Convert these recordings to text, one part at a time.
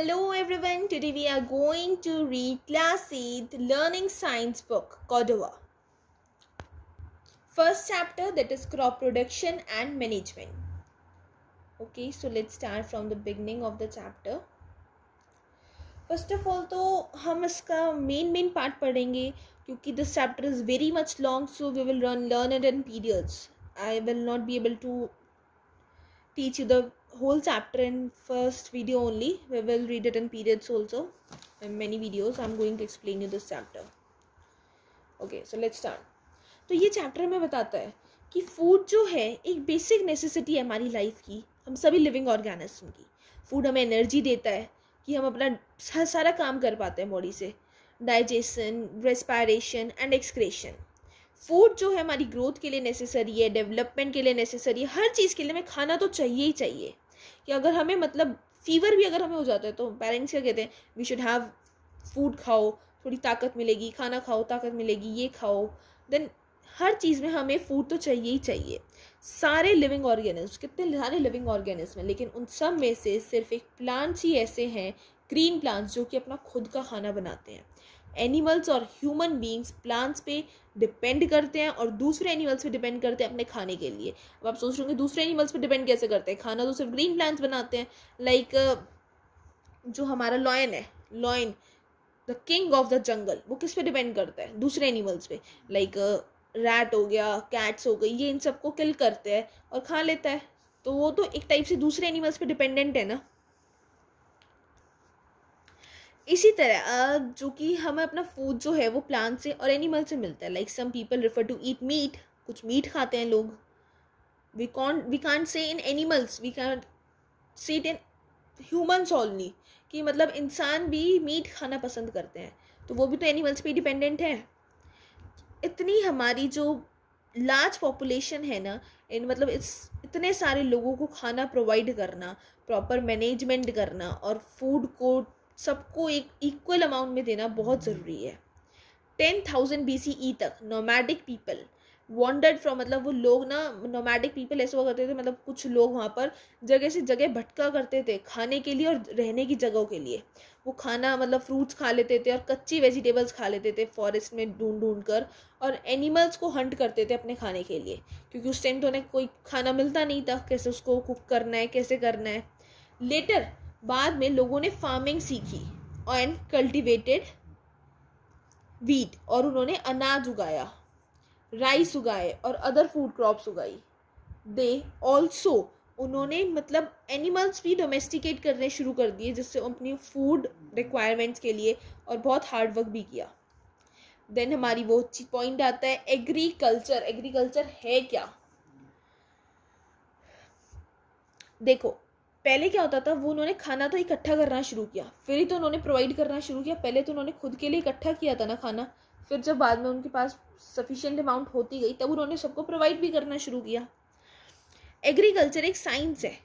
Hello everyone, today we are going to read Class 8 Learning Science book, Cordova. First chapter that is crop production and management. Okay, so let's start from the beginning of the chapter. First of all, we will इसका main main part. पढ़ेंगे this chapter is very much long, so we will will run learn it periods. I will not be able to teach you the whole chapter in first video only we will read it in periods also in many videos i'm going to explain you this chapter okay so let's start तो ये chapter हमें बताता है कि food जो है एक basic necessity है हमारी लाइफ की हम सभी लिविंग ऑर्गेनिज्म की फूड हमें एनर्जी देता है कि हम अपना सारा काम कर पाते हैं बॉडी से digestion respiration and excretion food जो है हमारी ग्रोथ के लिए नेसेसरी है डेवलपमेंट के लिए नेसेसरी है हर चीज़ के लिए हमें खाना तो चाहिए ही चाहिए कि अगर हमें मतलब फीवर भी अगर हमें हो जाता है तो पेरेंट्स क्या कहते हैं वी शुड हैव फूड खाओ थोड़ी ताकत मिलेगी खाना खाओ ताकत मिलेगी ये खाओ देन हर चीज़ में हमें फूड तो चाहिए ही चाहिए सारे लिविंग ऑर्गेनिज्म कितने सारे लिविंग ऑर्गेनिज्म हैं लेकिन उन सब में से सिर्फ एक प्लांट्स ही ऐसे हैं ग्रीन प्लांट्स जो कि अपना खुद का खाना बनाते हैं एनिमल्स और ह्यूमन बींग्स प्लांट्स पे डिपेंड करते हैं और दूसरे एनिमल्स पे डिपेंड करते हैं अपने खाने के लिए अब आप सोच रहे होंगे दूसरे एनिमल्स पे डिपेंड कैसे करते हैं खाना तो सिर्फ ग्रीन प्लांट्स बनाते हैं लाइक like, जो हमारा लॉयन है lion the king of the jungle वो किस पे डिपेंड करता है दूसरे एनिमल्स पे लाइक रैट हो गया कैट्स हो गई ये इन सबको किल करते हैं और खा लेता है तो वो तो एक टाइप से दूसरे एनिमल्स पे डिपेंडेंट है ना इसी तरह जो कि हमें अपना फूड जो है वो प्लांट से और एनिमल से मिलता है like some people refer to eat meat कुछ मीट खाते हैं लोग we can't we can say in animals we can't say it in humans ऑलनी कि मतलब इंसान भी मीट खाना पसंद करते हैं तो वो भी तो एनिमल्स पे डिपेंडेंट है इतनी हमारी जो लार्ज पॉपुलेशन है ना इन मतलब इस इतने सारे लोगों को खाना प्रोवाइड करना प्रॉपर मैनेजमेंट करना और फूड को सबको एक इक्वल अमाउंट में देना बहुत ज़रूरी है ten thousand B C E तक नोमैडिक पीपल वॉन्डर्ड फ्रॉम मतलब वो लोग ना नोमैडिक पीपल ऐसे हुआ करते थे मतलब कुछ लोग वहाँ पर जगह से जगह भटका करते थे खाने के लिए और रहने की जगहों के लिए वो खाना मतलब फ्रूट्स खा लेते थे और कच्ची वेजिटेबल्स खा लेते थे फॉरेस्ट में ढूंढ ढूंढ कर और एनिमल्स को हंट करते थे अपने खाने के लिए क्योंकि उस टाइम तो उन्हें कोई खाना मिलता नहीं था कैसे उसको कुक करना है कैसे करना है लेटर बाद में लोगों ने फार्मिंग सीखी एंड कल्टिवेटेड वीट और उन्होंने अनाज उगाया राइस उगाए और अदर फूड क्रॉप्स उगाई दे ऑल्सो उन्होंने मतलब एनिमल्स भी डोमेस्टिकेट करने शुरू कर दिए जिससे अपनी फूड रिक्वायरमेंट्स के लिए और बहुत हार्ड वर्क भी किया देन हमारी वो पॉइंट आता है एग्रीकल्चर एग्रीकल्चर है क्या देखो पहले क्या होता था वो उन्होंने खाना तो इकट्ठा करना शुरू किया फिर ही तो उन्होंने प्रोवाइड करना शुरू किया पहले तो उन्होंने खुद के लिए इकट्ठा किया था ना खाना फिर जब बाद में उनके पास सफिशेंट अमाउंट होती गई तब उन्होंने सबको प्रोवाइड भी करना शुरू किया एग्रीकल्चर एक साइंस है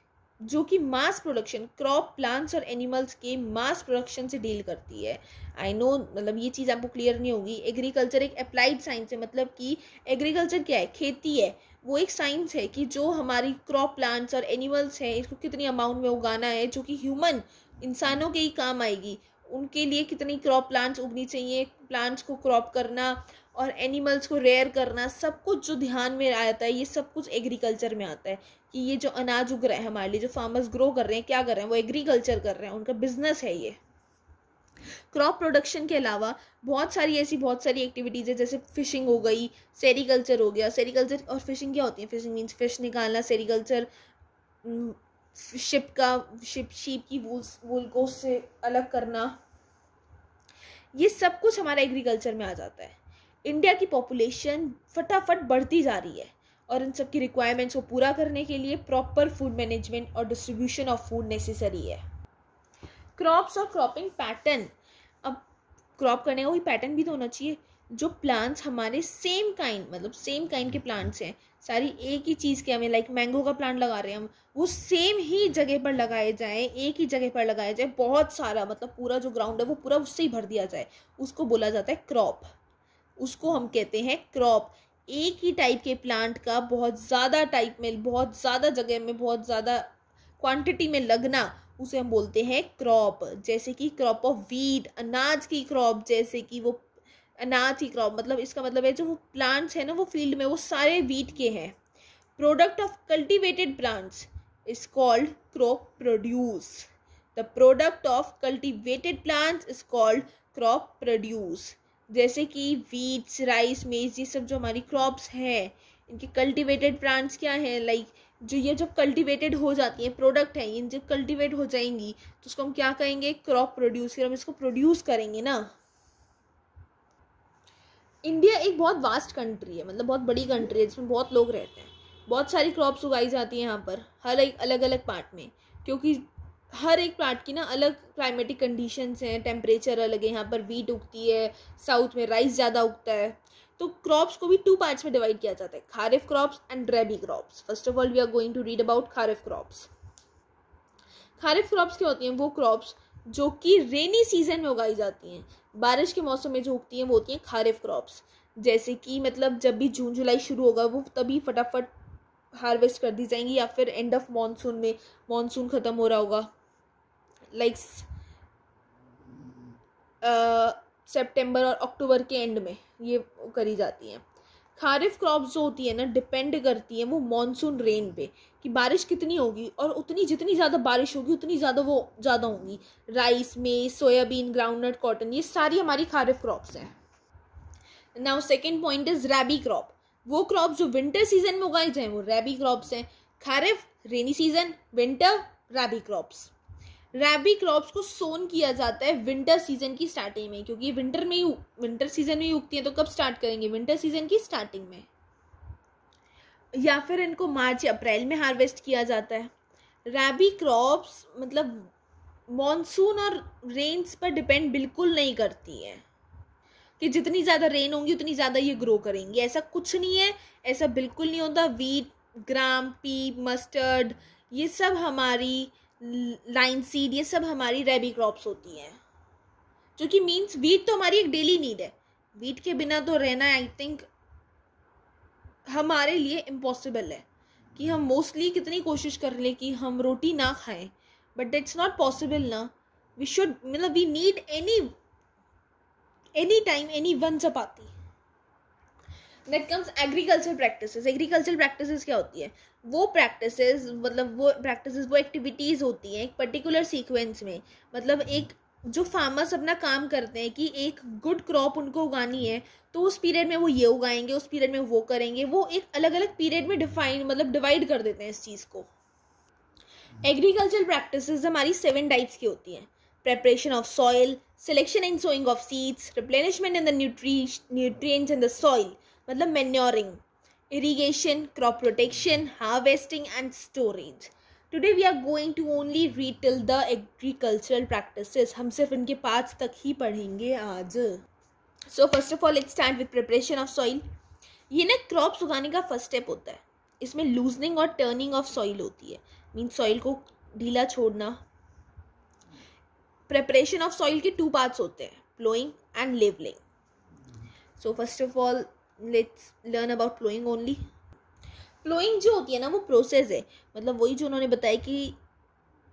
जो कि मास प्रोडक्शन क्रॉप प्लांट्स और एनिमल्स के मास प्रोडक्शन से डील करती है आई नो मतलब ये चीज़ आपको क्लियर नहीं होगी एग्रीकल्चर एक अप्लाइड साइंस है मतलब कि एग्रीकल्चर क्या है खेती है वो एक साइंस है कि जो हमारी क्रॉप प्लांट्स और एनिमल्स हैं इसको कितनी अमाउंट में उगाना है जो कि ह्यूमन इंसानों के ही काम आएगी उनके लिए कितनी क्रॉप प्लांट्स उगनी चाहिए प्लांट्स को क्रॉप करना और एनिमल्स को रेयर करना सब कुछ जो ध्यान में आता है ये सब कुछ एग्रीकल्चर में आता है कि ये जो अनाज उग रहा है हमारे लिए जो फार्मर्स ग्रो कर रहे हैं क्या कर रहे हैं वो एग्रीकल्चर कर रहे हैं उनका बिजनेस है ये क्रॉप प्रोडक्शन के अलावा बहुत सारी ऐसी बहुत सारी एक्टिविटीज़ है जैसे फ़िशिंग हो गई सेरिकल्चर हो गया सेरीकल्चर और फिशिंग क्या होती है फिशिंग मीन्स फ़िश निकालना सेरिकल्चर शिप का शिप शीप की वूल्स वूल को उससे अलग करना ये सब कुछ हमारा एग्रीकल्चर में आ जाता है इंडिया की पॉपुलेशन फटाफट बढ़ती जा रही है और इन सबकी रिक्वायरमेंट्स को पूरा करने के लिए प्रॉपर फूड मैनेजमेंट और डिस्ट्रीब्यूशन ऑफ फूड नेसेसरी है क्रॉप्स और क्रॉपिंग पैटर्न अब क्रॉप करने का वही पैटर्न भी तो होना चाहिए जो प्लांट्स हमारे सेम काइंड मतलब सेम काइंड के प्लांट्स हैं सारी एक ही चीज़ के हमें लाइक मैंगो का प्लांट लगा रहे हैं हम वो सेम ही जगह पर लगाए जाए एक ही जगह पर लगाया जाए बहुत सारा मतलब पूरा जो ग्राउंड है वो पूरा उससे ही भर दिया जाए उसको बोला जाता है क्रॉप उसको हम कहते हैं क्रॉप एक ही टाइप के प्लांट का बहुत ज़्यादा टाइप में बहुत ज़्यादा जगह में बहुत ज़्यादा क्वांटिटी में लगना उसे हम बोलते हैं क्रॉप जैसे कि क्रॉप ऑफ वीट अनाज की क्रॉप जैसे कि वो अनाज की क्रॉप मतलब इसका मतलब है जो वो प्लांट्स हैं ना वो फील्ड में वो सारे वीट के हैं product of cultivated plants is called crop produce the product of cultivated plants is called crop produce जैसे कि वीट्स राइस मेज ये सब जो हमारी क्रॉप्स हैं इनके कल्टीवेटेड प्लांट्स क्या हैं लाइक जो ये जब कल्टीवेटेड हो जाती हैं प्रोडक्ट हैं इन जब कल्टीवेट हो जाएंगी तो उसको हम क्या कहेंगे क्रॉप प्रोड्यूस फिर हम इसको प्रोड्यूस करेंगे ना इंडिया एक बहुत वास्ट कंट्री है मतलब बहुत बड़ी कंट्री है जिसमें बहुत लोग रहते हैं बहुत सारी क्रॉप्स उगाई जाती हैं यहाँ पर हर एक अलग अलग पार्ट में क्योंकि हर एक प्लांट की ना अलग क्लाइमेटिक कंडीशंस हैं टेम्परेचर अलग है यहाँ पर वीट उगती है साउथ में राइस ज़्यादा उगता है तो क्रॉप्स को भी टू पार्ट्स में डिवाइड किया जाता है kharif crops and rabi crops first of all we are going to read about kharif crops kharif crops क्या होती हैं वो क्रॉप्स जो कि रेनी सीजन में उगाई जाती हैं बारिश के मौसम में जो उगती हैं वो होती हैं खारिफ क्रॉप्स जैसे कि मतलब जब भी जून जुलाई शुरू होगा वो तभी फटाफट हार्वेस्ट कर दी जाएंगी या फिर एंड ऑफ मानसून में मानसून ख़त्म हो रहा होगा लाइक सेप्टेम्बर uh, और अक्टूबर के एंड में ये करी जाती हैं खारिफ क्रॉप्स जो होती है ना डिपेंड करती है वो मॉनसून रेन पे कि बारिश कितनी होगी और उतनी जितनी ज़्यादा बारिश होगी उतनी ज़्यादा वो ज़्यादा होंगी राइस में सोयाबीन ग्राउंडनट कॉटन ये सारी हमारी खारिफ क्रॉप्स हैं now second point is rabi crop वो क्रॉप जो विंटर सीजन में उगाए जाएँ वो रैबी क्रॉप्स हैं kharif rainy season winter rabi crops rabi crops को सोन किया जाता है विंटर सीजन की स्टार्टिंग में क्योंकि विंटर में ही विंटर सीजन में ही उगती है तो कब स्टार्ट करेंगे विंटर सीजन की स्टार्टिंग में या फिर इनको मार्च या अप्रैल में हार्वेस्ट किया जाता है रैबी क्रॉप्स मतलब मॉनसून और रेन्स पर डिपेंड बिल्कुल नहीं करती है कि जितनी ज़्यादा रेन होंगी उतनी ज़्यादा ये ग्रो करेंगी ऐसा कुछ नहीं है ऐसा बिल्कुल नहीं होता वीट ग्राम पी मस्टर्ड ये सब हमारी लाइन सीड ये सब हमारी रेबी क्रॉप्स होती हैं जो कि मीन्स वीट तो हमारी एक डेली नीड है वीट के बिना तो रहना आई थिंक हमारे लिए इम्पॉसिबल है कि हम मोस्टली कितनी कोशिश कर लें कि हम रोटी ना खाएं बट इट्स नॉट पॉसिबल ना वी शुड मतलब we need any any time any one chapati net comes agriculture practices agriculture practice क्या होती है वो प्रैक्टिस मतलब वो प्रैक्टिस वो एक्टिविटीज़ होती हैं एक पर्टिकुलर सीक्वेंस में मतलब एक जो फार्मर्स अपना काम करते हैं कि एक गुड क्रॉप उनको उगानी है तो उस पीरियड में वो ये उगाएंगे उस पीरियड में वो करेंगे वो एक अलग अलग पीरियड में डिफाइन मतलब डिवाइड कर देते हैं इस चीज़ को एग्रीकल्चर प्रैक्टिसेस हमारी सेवन टाइप्स की होती हैं preparation of soil selection and sowing of seeds replenishment in the nutri nutrient in the soil मतलब manuring irrigation crop protection harvesting and storage today we are going to only read till the agricultural practices हम सिर्फ इनके parts तक ही पढ़ेंगे आज so first of all it stand with preparation of soil ये ना क्रॉप्स उगाने का फर्स्ट स्टेप होता है इसमें लूजनिंग और टर्निंग ऑफ सॉइल होती है मीन सॉइल को ढीला छोड़ना प्रेपरेशन ऑफ सॉइल के टू पार्ट्स होते हैं ploughing and levelling so first of all let's learn about ploughing only ploughing जो होती है ना वो प्रोसेस है मतलब वही जो उन्होंने बताया कि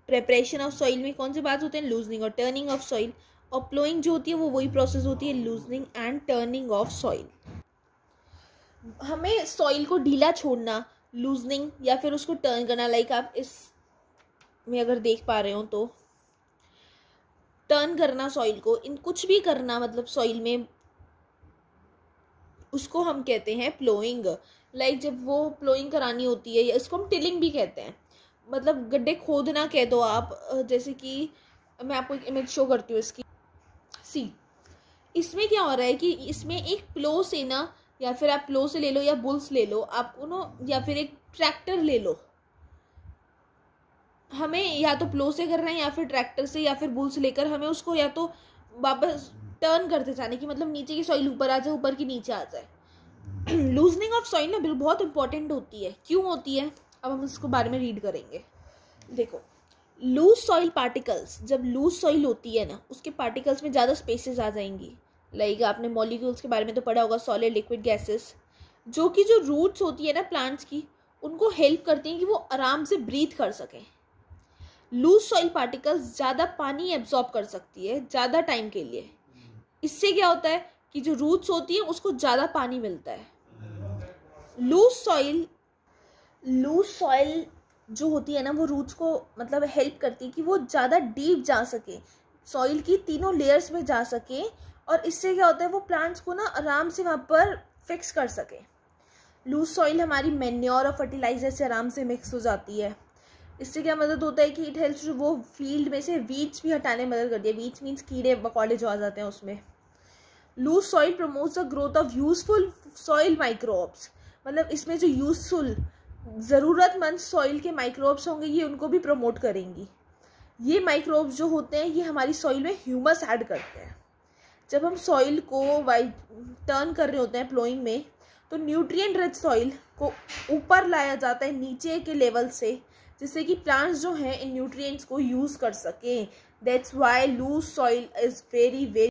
प्रेपरेशन ऑफ सॉइल में कौन से बात होते हैं लूजनिंग और टर्निंग ऑफ सॉइल और प्लोइंग जो होती है वो वही प्रोसेस होती है loosening and turning of soil हमें सॉइल को ढीला छोड़ना लूजनिंग या फिर उसको टर्न करना लाइक आप इस में अगर देख पा रहे हो तो टर्न करना सॉइल को इन कुछ भी करना मतलब सॉइल में उसको हम कहते हैं प्लोइंग लाइक जब वो प्लोइंग करानी होती है या इसको हम टिलिंग भी कहते हैं मतलब गड्ढे खोदना कह दो आप जैसे कि मैं आपको एक इमेज शो करती हूँ इसकी सी इसमें क्या हो रहा है कि इसमें एक प्लो से ना या फिर आप प्लो से ले लो या बुल्स ले लो आप उन्हों या फिर एक ट्रैक्टर ले लो हमें या तो प्लो से करना है या फिर ट्रैक्टर से या फिर बुल्स लेकर हमें उसको या तो वापस टर्न करते जाने की मतलब नीचे की सॉइल ऊपर आ जाए ऊपर की नीचे आ जाए लूजनिंग ऑफ सॉइल ना बिल्कुल बहुत इंपॉर्टेंट होती है क्यों होती है अब हम इसको बारे में रीड करेंगे देखो लूज सॉइल पार्टिकल्स जब लूज सॉइल होती है ना उसके पार्टिकल्स में ज़्यादा स्पेसेस आ जाएंगी लाइक आपने मॉलिक्यूल्स के बारे में तो पढ़ा होगा सॉलिड लिक्विड गैसेस जो कि जो रूट्स होती है ना प्लांट्स की उनको हेल्प करती हैं कि वो आराम से ब्रीथ कर सकें लूज सॉइल पार्टिकल्स ज़्यादा पानी एब्जॉर्ब कर सकती है ज़्यादा टाइम के लिए इससे क्या होता है कि जो रूट्स होती है उसको ज़्यादा पानी मिलता है लूज सॉइल लूज सॉइल जो होती है ना वो रूट्स को मतलब हेल्प करती है कि वो ज़्यादा डीप जा सके सॉइल की तीनों लेयर्स में जा सके और इससे क्या होता है वो प्लांट्स को ना आराम से वहाँ पर फिक्स कर सके लूज सॉइल हमारी मेन्योर और फर्टिलाइज़र से आराम से मिक्स हो जाती है इससे क्या मदद होता है कि इट हेल्प्स टू वो फील्ड में से वीट्स भी हटाने में मदद करती है वीट्स मीन्स कीड़े मकौड़े जो आ जाते हैं उसमें loose soil promotes the growth of useful soil microbes मतलब इसमें जो यूजफुल ज़रूरतमंद सॉइल के माइक्रोब्स होंगे ये उनको भी प्रमोट करेंगी ये माइक्रोब्स जो होते हैं ये हमारी सॉइल में ह्यूमस ऐड करते हैं जब हम सॉइल को वाई टर्न कर रहे होते हैं प्लोइंग में तो न्यूट्रिएंट रिच सॉइल को ऊपर लाया जाता है नीचे के लेवल से जिससे कि प्लांट्स जो हैं इन न्यूट्रिएंट्स को यूज़ कर सकें that's why loose soil is very very